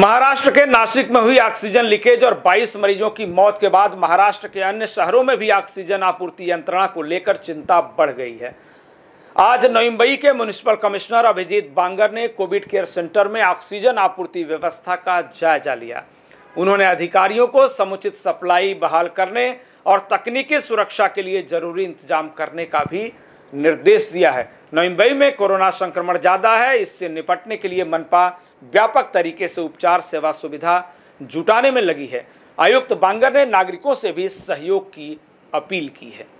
महाराष्ट्र के नासिक में हुई ऑक्सीजन लीकेज और 22 मरीजों की मौत के बाद महाराष्ट्र के अन्य शहरों में भी ऑक्सीजन आपूर्ति यंत्रणा को लेकर चिंता बढ़ गई है आज नईम्बई के म्यूनिसिपल कमिश्नर अभिजीत बांगर ने कोविड केयर सेंटर में ऑक्सीजन आपूर्ति व्यवस्था का जायजा लिया उन्होंने अधिकारियों को समुचित सप्लाई बहाल करने और तकनीकी सुरक्षा के लिए जरूरी इंतजाम करने का भी निर्देश दिया है नवम्बई में कोरोना संक्रमण ज़्यादा है इससे निपटने के लिए मनपा व्यापक तरीके से उपचार सेवा सुविधा जुटाने में लगी है आयुक्त बांगर ने नागरिकों से भी सहयोग की अपील की है